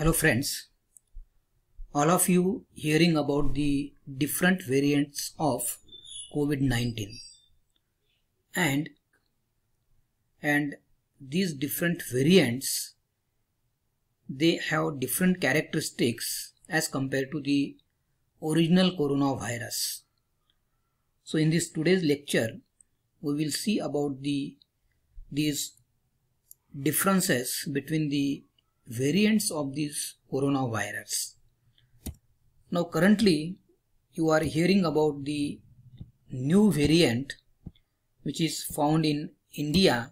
Hello friends, all of you hearing about the different variants of COVID-19 and and these different variants they have different characteristics as compared to the original coronavirus. So in this today's lecture we will see about the these differences between the variants of this coronavirus. Now currently you are hearing about the new variant which is found in India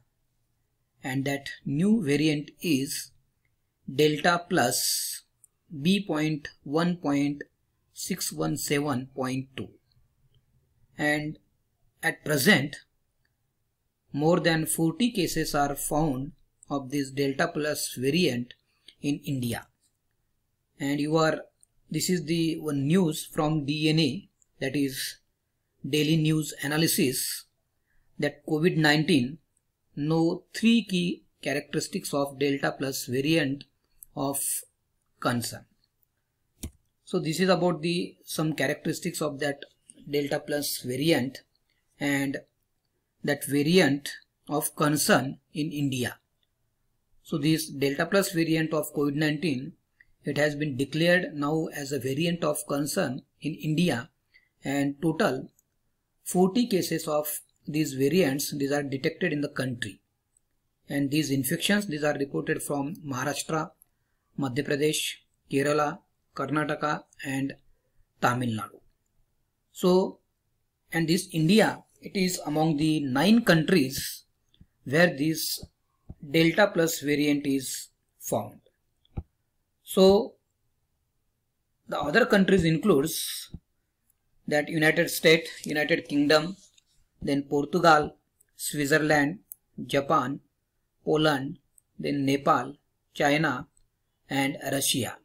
and that new variant is delta plus b.1.617.2 and at present more than 40 cases are found of this delta plus variant in India. And you are, this is the one news from DNA that is daily news analysis that COVID-19 know three key characteristics of Delta plus variant of concern. So this is about the some characteristics of that Delta plus variant and that variant of concern in India. So this Delta Plus variant of COVID-19, it has been declared now as a variant of concern in India and total 40 cases of these variants, these are detected in the country. And these infections, these are reported from Maharashtra, Madhya Pradesh, Kerala, Karnataka and Tamil Nadu. So, and this India, it is among the nine countries where these delta plus variant is found. So the other countries includes that United States, United Kingdom, then Portugal, Switzerland, Japan, Poland, then Nepal, China and Russia.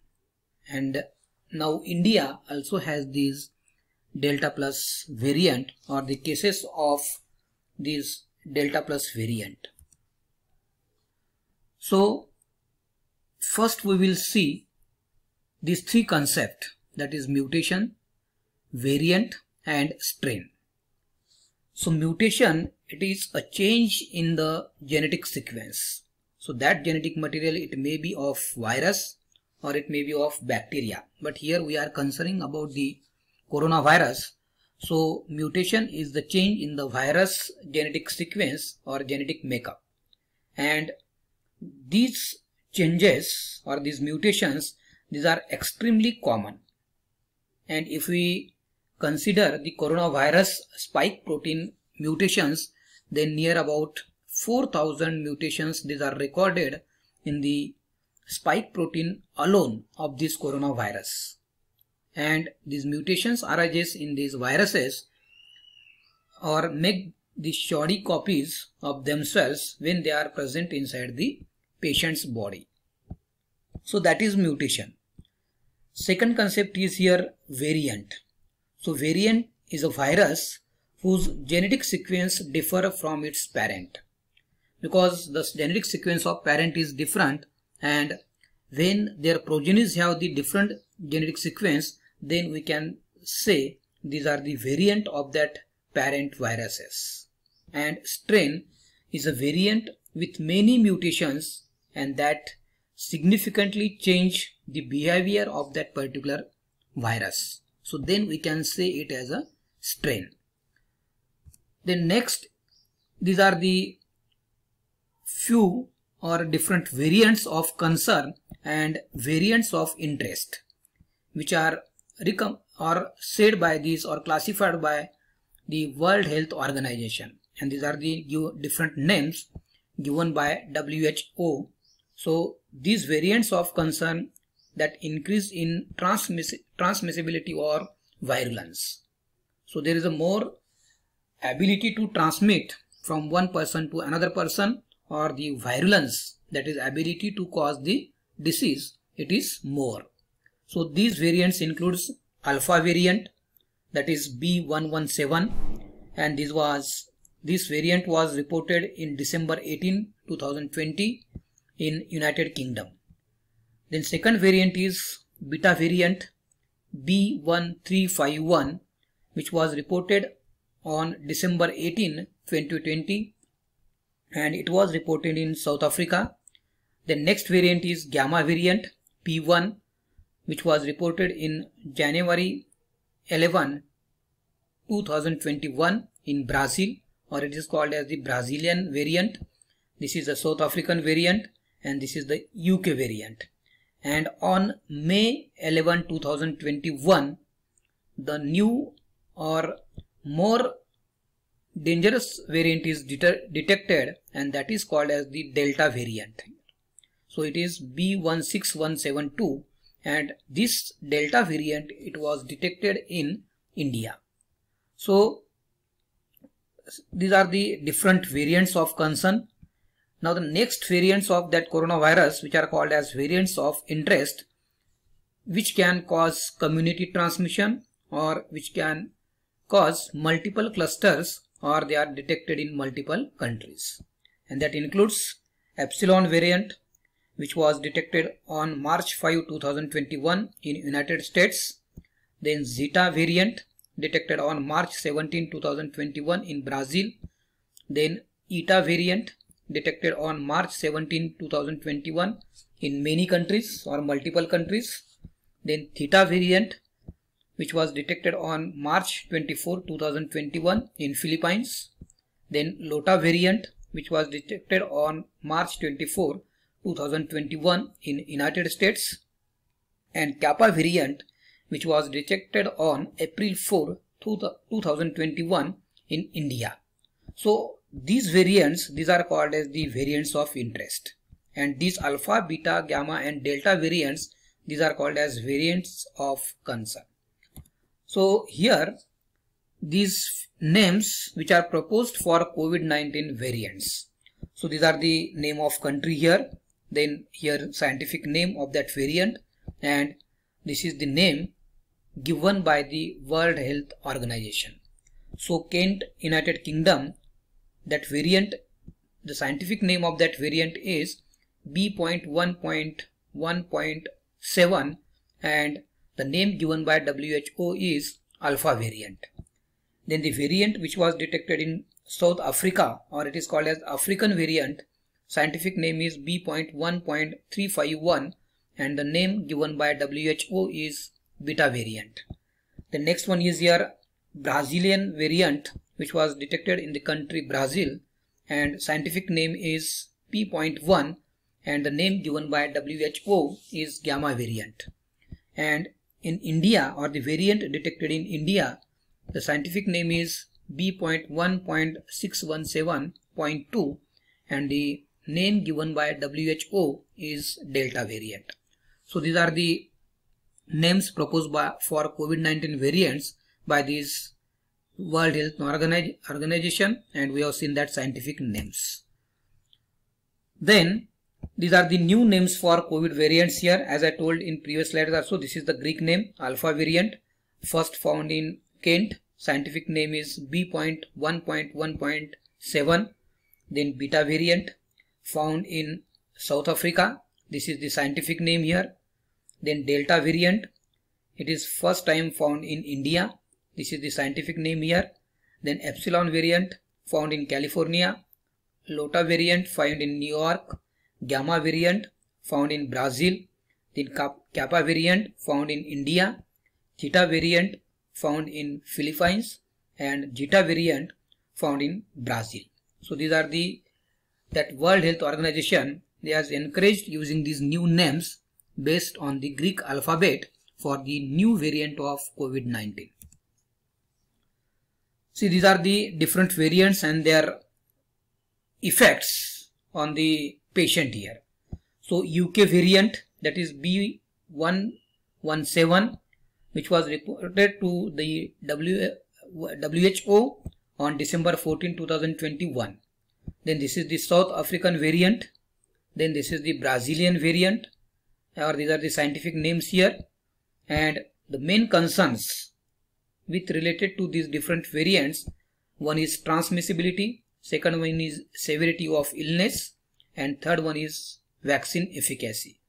And now India also has these delta plus variant or the cases of these delta plus variant. So first we will see these three concepts that is mutation, variant and strain. So mutation it is a change in the genetic sequence. So that genetic material it may be of virus or it may be of bacteria but here we are concerning about the coronavirus. So mutation is the change in the virus genetic sequence or genetic makeup and these changes or these mutations these are extremely common and if we consider the coronavirus spike protein mutations then near about 4000 mutations these are recorded in the spike protein alone of this coronavirus and these mutations arises in these viruses or make the shoddy copies of themselves when they are present inside the patient's body. So that is mutation. Second concept is here variant. So variant is a virus whose genetic sequence differ from its parent because the genetic sequence of parent is different and when their progenies have the different genetic sequence then we can say these are the variant of that parent viruses and strain is a variant with many mutations and that significantly change the behavior of that particular virus. So then we can say it as a strain. Then next, these are the few or different variants of concern and variants of interest, which are or said by these or classified by the World Health Organization. And these are the different names given by WHO so these variants of concern that increase in transmiss transmissibility or virulence. So there is a more ability to transmit from one person to another person or the virulence that is ability to cause the disease it is more. So these variants includes alpha variant that is B117 and this was this variant was reported in December 18 2020 in United Kingdom. Then second variant is beta variant B1351 which was reported on December 18, 2020 and it was reported in South Africa. The next variant is gamma variant P1 which was reported in January 11, 2021 in Brazil or it is called as the Brazilian variant. This is a South African variant and this is the UK variant. And on May 11, 2021, the new or more dangerous variant is det detected and that is called as the Delta variant. So it is B16172 and this Delta variant it was detected in India. So these are the different variants of concern now the next variants of that coronavirus which are called as variants of interest which can cause community transmission or which can cause multiple clusters or they are detected in multiple countries. And that includes epsilon variant which was detected on March 5, 2021 in United States. Then zeta variant detected on March 17, 2021 in Brazil. Then eta variant detected on March 17, 2021 in many countries or multiple countries. Then theta variant which was detected on March 24, 2021 in Philippines. Then Lota variant which was detected on March 24, 2021 in United States. And Kappa variant which was detected on April 4, 2021 in India. So these variants, these are called as the variants of interest. And these alpha, beta, gamma and delta variants, these are called as variants of concern. So here these names which are proposed for COVID-19 variants. So these are the name of country here, then here scientific name of that variant and this is the name given by the World Health Organization. So Kent, United Kingdom that variant the scientific name of that variant is B.1.1.7 and the name given by WHO is alpha variant. Then the variant which was detected in South Africa or it is called as African variant scientific name is B.1.351 and the name given by WHO is beta variant. The next one is your Brazilian variant which was detected in the country Brazil and scientific name is P.1 and the name given by WHO is gamma variant. And in India or the variant detected in India, the scientific name is B.1.617.2 and the name given by WHO is Delta variant. So these are the names proposed by, for COVID-19 variants by these World Health Organization and we have seen that scientific names. Then these are the new names for COVID variants here as I told in previous slides also this is the Greek name alpha variant first found in Kent scientific name is B.1.1.7 then beta variant found in South Africa this is the scientific name here then delta variant it is first time found in India this is the scientific name here. Then epsilon variant found in California, lota variant found in New York, gamma variant found in Brazil, then kappa variant found in India, theta variant found in Philippines and zeta variant found in Brazil. So these are the that World Health Organization they has encouraged using these new names based on the Greek alphabet for the new variant of COVID-19. See these are the different variants and their effects on the patient here. So UK variant that is B117 which was reported to the WHO on December 14, 2021. Then this is the South African variant. Then this is the Brazilian variant or these are the scientific names here and the main concerns with related to these different variants. One is transmissibility, second one is severity of illness and third one is vaccine efficacy.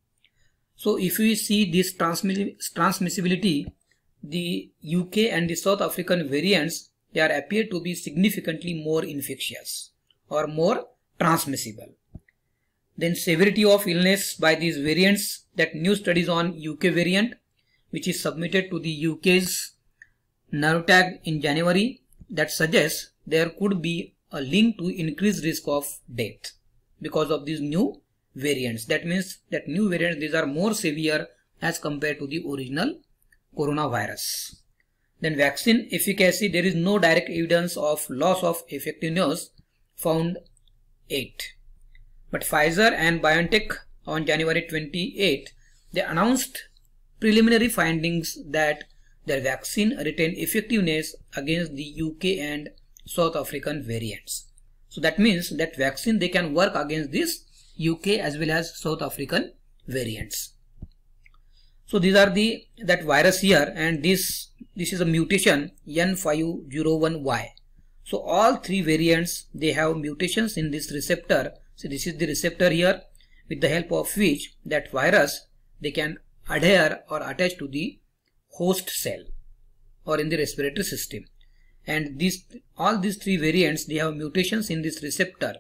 So if we see this transmissibility, the UK and the South African variants they are appear to be significantly more infectious or more transmissible. Then severity of illness by these variants that new studies on UK variant which is submitted to the UK's nerve tag in January that suggests there could be a link to increased risk of death because of these new variants. That means that new variants, these are more severe as compared to the original coronavirus. Then vaccine efficacy, there is no direct evidence of loss of effectiveness found 8. But Pfizer and BioNTech on January 28, they announced preliminary findings that their vaccine retained effectiveness against the UK and South African variants. So that means that vaccine they can work against this UK as well as South African variants. So these are the that virus here and this this is a mutation N501Y. So all three variants they have mutations in this receptor. So this is the receptor here with the help of which that virus they can adhere or attach to the host cell or in the respiratory system and these all these three variants they have mutations in this receptor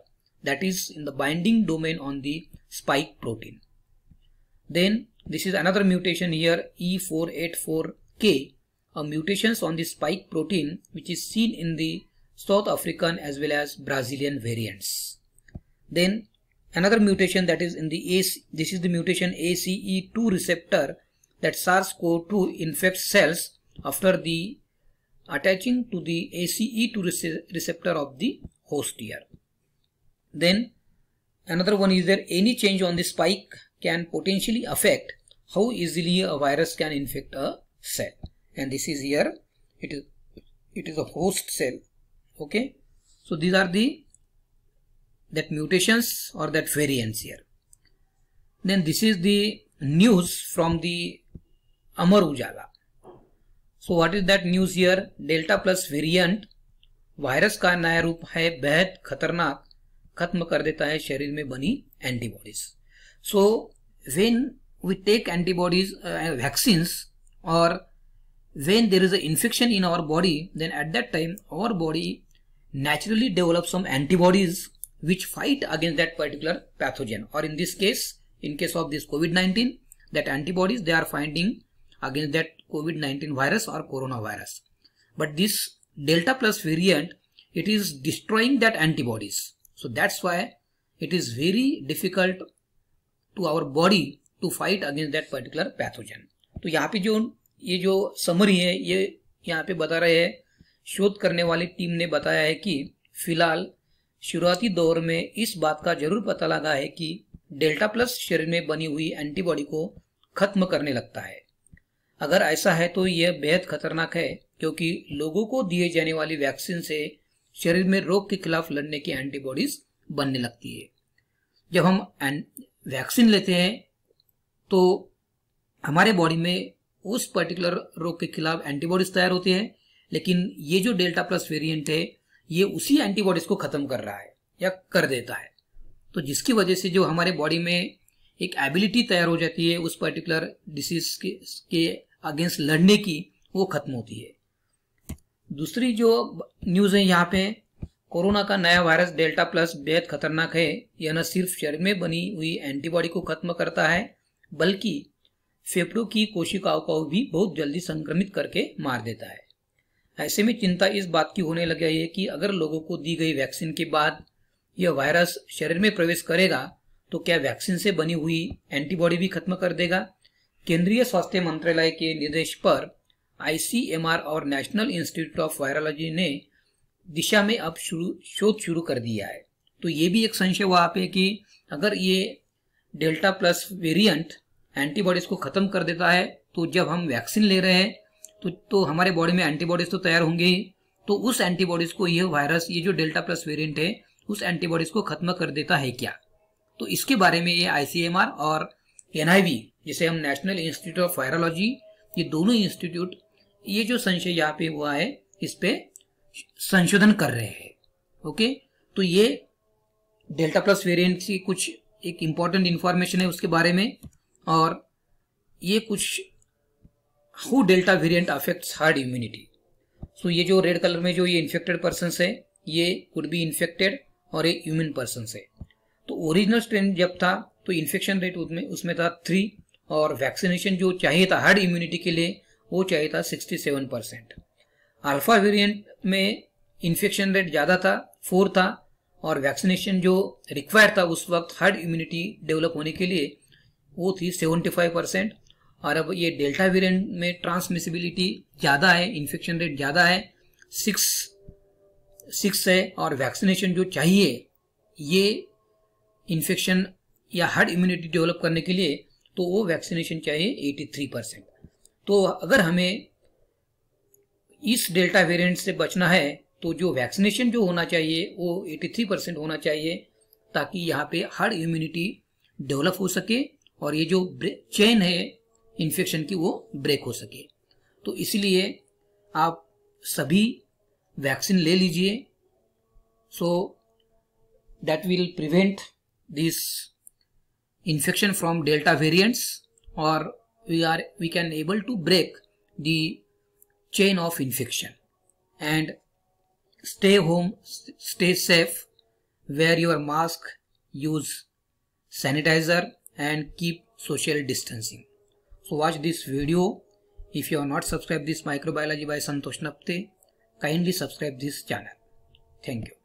that is in the binding domain on the spike protein then this is another mutation here e484k a mutations on the spike protein which is seen in the south african as well as brazilian variants then another mutation that is in the ACE, this is the mutation ace2 receptor that SARS-CoV-2 infects cells after the attaching to the ACE2 receptor of the host here. Then another one is there any change on the spike can potentially affect how easily a virus can infect a cell and this is here it is it is a host cell okay so these are the that mutations or that variants here then this is the news from the Amar Ujala so what is that news here delta plus variant virus का नया रूप है बेहद खतरनाक खत्म कर देता है शरीर में बनी antibodies so when we take antibodies vaccine और when there is a infection in our body then at that time our body naturally develop some antibodies which fight against that particular pathogen और in this case in case of this COVID nineteen that antibodies they are finding against that COVID-19 virus or corona virus. But this delta plus variant, it is destroying that antibodies. So that's why it is very difficult to our body to fight against that particular pathogen. तो यहाँ पे जो ये जो summary है ये यहाँ पे बता रहे हैं शोध करने वाली टीम ने बताया है कि फिलहाल शुरुआती दौर में इस बात का जरूर पता लगा है कि डेल्टा प्लस शरीर में बनी हुई एंटीबॉडी को खत्म करने लगता है अगर ऐसा है तो यह बेहद खतरनाक है क्योंकि लोगों को दिए जाने वाली वैक्सीन से शरीर में रोग के खिलाफ लड़ने की एंटीबॉडीज बनने लगती है जब हम वैक्सीन लेते हैं तो हमारे बॉडी में उस पर्टिकुलर रोग के खिलाफ एंटीबॉडीज तैयार होती है लेकिन ये जो डेल्टा प्लस वेरिएंट है ये उसी एंटीबॉडीज को खत्म कर रहा है या कर देता है तो जिसकी वजह से जो हमारे बॉडी में एक एबिलिटी तैयार हो जाती है उस पर्टिकुलर डिसीज के, के अगेंस्ट लड़ने की वो खत्म होती है दूसरी जो न्यूज है यहाँ पे कोरोना का नया वायरस डेल्टा प्लस बेहद खतरनाक है यह न सिर्फ शरीर में बनी हुई एंटीबॉडी को खत्म करता है बल्कि फेफड़ों की कोशिकाओं को भी बहुत जल्दी संक्रमित करके मार देता है ऐसे में चिंता इस बात की होने लग गई है कि अगर लोगों को दी गई वैक्सीन के बाद यह वायरस शरीर में प्रवेश करेगा तो क्या वैक्सीन से बनी हुई एंटीबॉडी भी खत्म कर देगा केंद्रीय स्वास्थ्य मंत्रालय के निर्देश पर आईसीएमआर और नेशनल इंस्टीट्यूट ऑफ वायरोलॉजी ने दिशा में अब शुरू शोध शुरू कर दिया है तो ये भी एक संशय हुआ पे कि अगर ये डेल्टा प्लस वेरिएंट एंटीबॉडीज को खत्म कर देता है तो जब हम वैक्सीन ले रहे हैं तो तो हमारे बॉडी में एंटीबॉडीज तो तैयार होंगे ही तो उस एंटीबॉडीज को यह वायरस ये जो डेल्टा प्लस वेरियंट है उस एंटीबॉडीज को खत्म कर देता है क्या तो इसके बारे में ये आईसीएमआर और एनआईवी जिसे हम नेशनल इंस्टीट्यूट ऑफ वायरोलॉजी ये दोनों इंस्टीट्यूट ये जो संशय यहाँ पे हुआ है इस पे संशोधन कर रहे हैं ओके तो ये डेल्टा प्लस वेरिएंट की कुछ एक इम्पॉर्टेंट इन्फॉर्मेशन है उसके बारे में और ये कुछ हु delta variant affects herd immunity so ये जो रेड कलर में जो ये इन्फेक्टेड पर्सन है ये कुड बी इन्फेक्टेड और ये ह्यूमन पर्सन है तो ओरिजिनल स्ट्रेन जब था तो इन्फेक्शन रेट उसमें उसमें था थ्री और वैक्सीनेशन जो चाहिए था हर्ड इम्यूनिटी के लिए वो चाहिए था sixty seven percent alpha variant में इन्फेक्शन रेट ज़्यादा था फोर था और वैक्सीनेशन जो रिक्वायर था उस वक्त हर्ड इम्यूनिटी डेवलप होने के लिए वो थी सेवेंटी फाइव परसेंट और अब ये डेल्टा वेरिएंट में ट्रांसमिसिबिलिटी ज़्यादा है इन्फेक्शन रेट ज़्यादा है सिक्स सिक्स है और वैक्सीनेशन जो चाहिए ये इन्फेक्शन या हार्ड इम्यूनिटी डेवलप करने के लिए तो वो वैक्सीनेशन चाहिए 83 परसेंट तो अगर हमें इस डेल्टा वेरिएंट से बचना है तो जो वैक्सीनेशन जो होना चाहिए वो 83 परसेंट होना चाहिए ताकि यहाँ पे हार्ड इम्यूनिटी डेवलप हो सके और ये जो चेन है इन्फेक्शन की वो ब्रेक हो सके तो इसलिए आप सभी वैक्सीन ले लीजिए so that will prevent these infection from delta variants or we are we can able to break the chain of infection and stay home stay safe wear your mask use sanitizer and keep social distancing so watch this video if you are not subscribed this microbiology by santosh napte kindly subscribe this channel thank you